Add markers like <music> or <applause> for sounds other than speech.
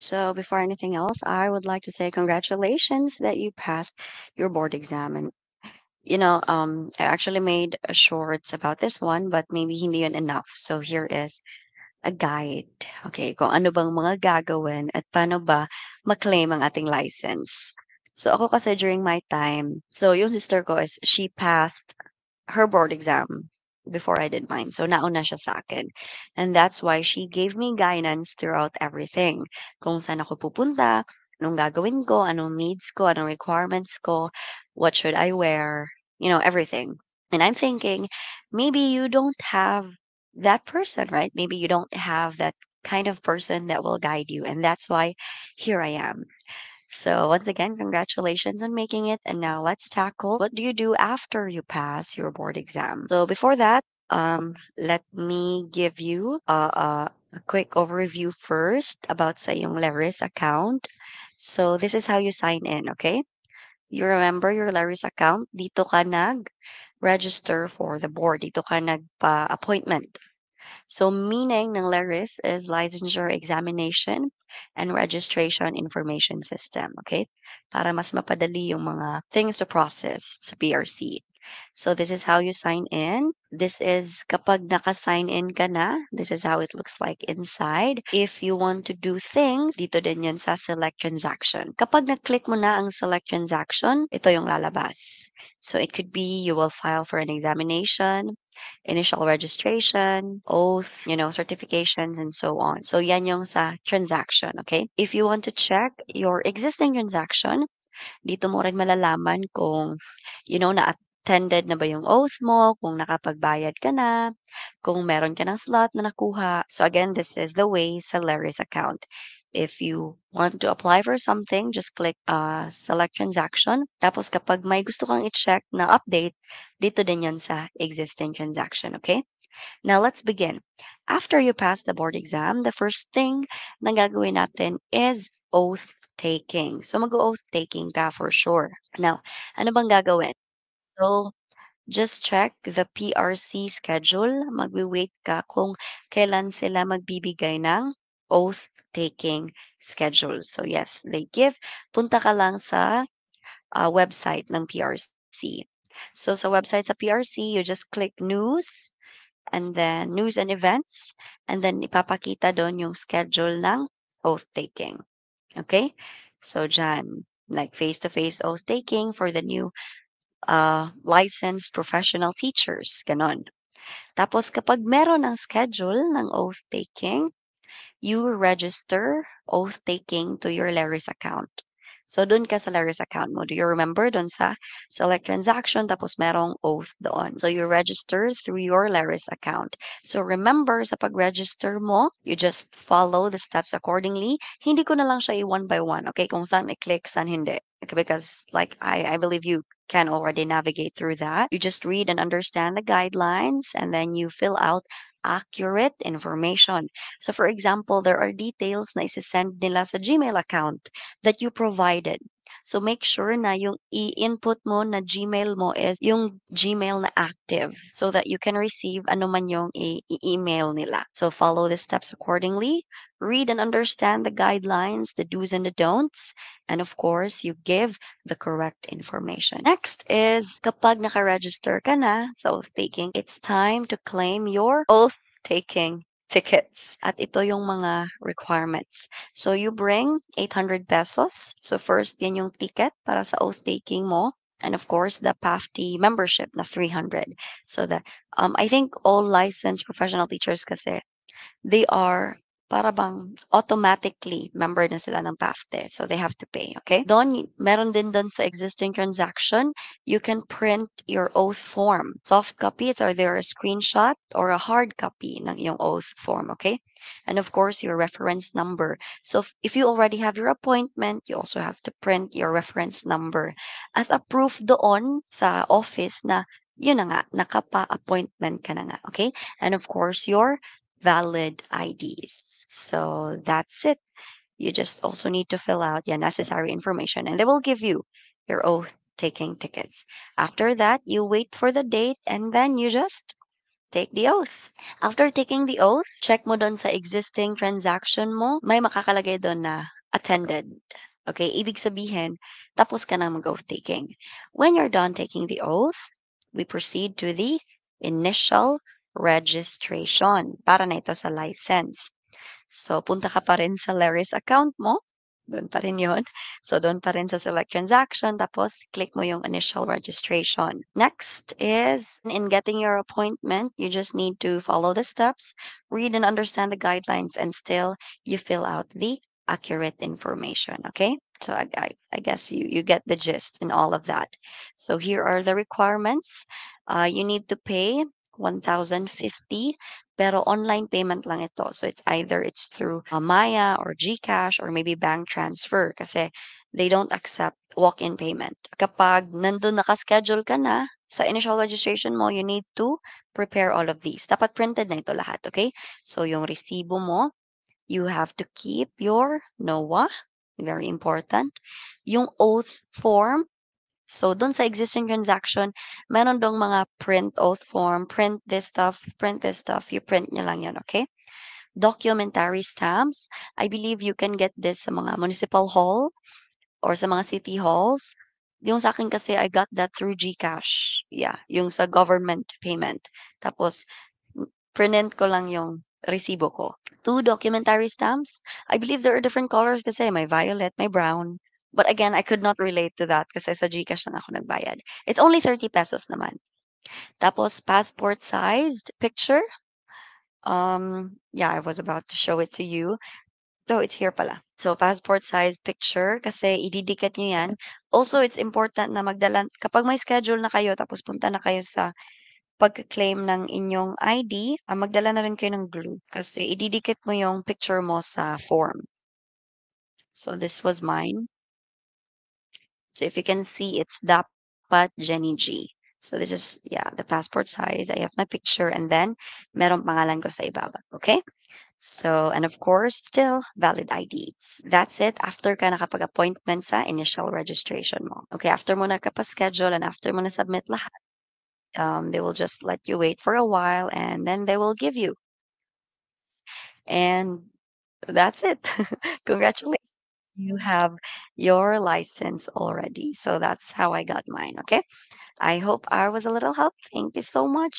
So before anything else, I would like to say congratulations that you passed your board exam. And you know, um, I actually made a shorts about this one, but maybe hindi yun enough. So here is a guide. Okay, kung ano bang mga gagawin at paano ba maklaim ang ating license. So ako kasi during my time, so yung sister ko is she passed her board exam before I did mine. So nauna siya sa akin. And that's why she gave me guidance throughout everything. Kung saan ako pupunta, anong gagawin ko, anong needs ko, anong requirements ko, what should I wear, you know, everything. And I'm thinking, maybe you don't have that person, right? Maybe you don't have that kind of person that will guide you. And that's why here I am. So once again, congratulations on making it. And now let's tackle what do you do after you pass your board exam? So before that, um, let me give you a, a, a quick overview first about sayong iyong Laris account. So this is how you sign in, okay? You remember your Laris account? Dito ka nag-register for the board. Dito ka pa appointment So meaning ng Laris is licensure examination and Registration Information System. Okay? Para mas mapadali yung mga things to process sa PRC. So this is how you sign in. This is kapag naka-sign in ka na, this is how it looks like inside. If you want to do things, dito din yan sa select transaction. Kapag na-click mo na ang select transaction, ito yung lalabas. So it could be you will file for an examination, initial registration, oath, you know, certifications, and so on. So yan yung sa transaction, okay? If you want to check your existing transaction, dito mo rin malalaman kung, you know, na attended na ba yung oath mo, kung nakapagbayad ka na, kung meron ka ng slot na nakuha. So again, this is the way Celeris account If you want to apply for something, just click uh, select transaction. Tapos kapag may gusto kang i-check na update, dito din yan sa existing transaction, okay? Now, let's begin. After you pass the board exam, the first thing na gagawin natin is oath taking. So, mag-oath taking ka for sure. Now, ano bang gagawin? So, just check the PRC schedule. Magwi-wait ka kung kailan sila magbibigay ng oath taking schedule. So yes, they give. Punta ka lang sa uh, website ng PRC. So sa website sa PRC, you just click news and then news and events and then ipapakita doon yung schedule ng oath taking. Okay? So dyan, like face-to-face oath taking for the new uh, licensed professional teachers. Ganon. Tapos kapag meron ang schedule ng oath taking, you register oath taking to your Laris account. So dun ka sa Laris account mo. Do you remember dun sa select transaction tapos merong oath doon. So you register through your Laris account. So remember sa pag-register mo, you just follow the steps accordingly. Hindi ko na lang siya one by one. Okay, kung saan i-click, saan hindi. Okay, because like I, I believe you can already navigate through that. You just read and understand the guidelines and then you fill out accurate information. So for example, there are details na isi-send nila sa Gmail account that you provided. So make sure na yung i-input mo na Gmail mo is yung Gmail na active so that you can receive ano man yung i-email nila. So follow the steps accordingly. Read and understand the guidelines, the do's and the don'ts. And of course, you give the correct information. Next is kapag naka-register ka na, so taking, it's time to claim your oath taking tickets. At ito yung mga requirements. So you bring 800 pesos. So first, yan yung ticket para sa oath-taking mo. And of course, the PAFT membership na 300. So that um, I think all licensed professional teachers kasi, they are para bang automatically member na sila ng PAFTE. So they have to pay, okay? Doon, meron din doon sa existing transaction, you can print your oath form. Soft copy, it's either a screenshot or a hard copy ng iyong oath form, okay? And of course, your reference number. So if you already have your appointment, you also have to print your reference number as a proof doon sa office na yun na nga, nakapa-appointment ka na nga, okay? And of course, your valid IDs. So that's it. You just also need to fill out your necessary information and they will give you your oath taking tickets. After that, you wait for the date and then you just take the oath. After taking the oath, check mo don sa existing transaction mo, may makakalagay doon na attended. Okay, ibig sabihin, tapos ka na mag-oath taking. When you're done taking the oath, we proceed to the initial registration. Para na ito sa license. So, punta ka pa rin sa Larry's account mo. Doon pa rin yun. So, doon pa rin sa select transaction. Tapos, click mo yung initial registration. Next is, in getting your appointment, you just need to follow the steps, read and understand the guidelines, and still you fill out the accurate information. Okay? So I, I, I, guess you, you get the gist in all of that. So here are the requirements. Uh, you need to pay 1,050 pero online payment lang ito. So it's either it's through uh, Maya or GCash or maybe bank transfer kasi they don't accept walk-in payment. Kapag nandun nakaschedule ka na sa initial registration mo, you need to prepare all of these. Dapat printed na ito lahat, okay? So yung resibo mo, you have to keep your NOAA, very important. Yung oath form, So, dun sa existing transaction, meron dong mga print oath form, print this stuff, print this stuff. You print nyo lang yun, okay? Documentary stamps. I believe you can get this sa mga municipal hall or sa mga city halls. Yung sa akin kasi, I got that through GCash. Yeah, yung sa government payment. Tapos, print ko lang yung resibo ko. Two documentary stamps. I believe there are different colors kasi may violet, may brown. But again, I could not relate to that kasi sa GCash lang ako nagbayad. It's only 30 pesos naman. Tapos, passport-sized picture. Um, yeah, I was about to show it to you. No, it's here pala. So, passport-sized picture kasi ididikit nyo yan. Also, it's important na magdala, kapag may schedule na kayo, tapos punta na kayo sa pag-claim ng inyong ID, ah, magdala na rin kayo ng glue kasi ididikit mo yung picture mo sa form. So this was mine. So if you can see, it's dapat Jenny G. So this is, yeah, the passport size. I have my picture and then merong pangalan ko sa ibaba. Okay? So, and of course, still valid IDs. That's it after ka nakapag-appointment sa initial registration mo. Okay, after mo nakapag-schedule and after mo na-submit lahat, um, they will just let you wait for a while and then they will give you. And that's it. <laughs> Congratulations you have your license already. So that's how I got mine. Okay. I hope I was a little help. Thank you so much.